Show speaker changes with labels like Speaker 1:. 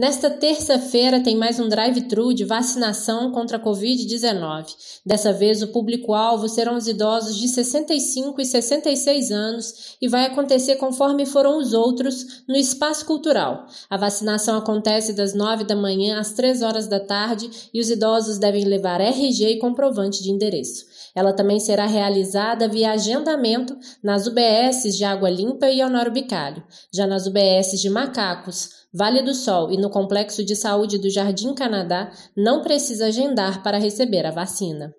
Speaker 1: Nesta terça-feira tem mais um drive-thru de vacinação contra a Covid-19. Dessa vez, o público-alvo serão os idosos de 65 e 66 anos e vai acontecer conforme foram os outros no espaço cultural. A vacinação acontece das 9 da manhã às 3 horas da tarde e os idosos devem levar RG e comprovante de endereço. Ela também será realizada via agendamento nas UBSs de Água Limpa e Honório Bicalho. Já nas UBSs de Macacos, Vale do Sol e no Complexo de Saúde do Jardim Canadá não precisa agendar para receber a vacina.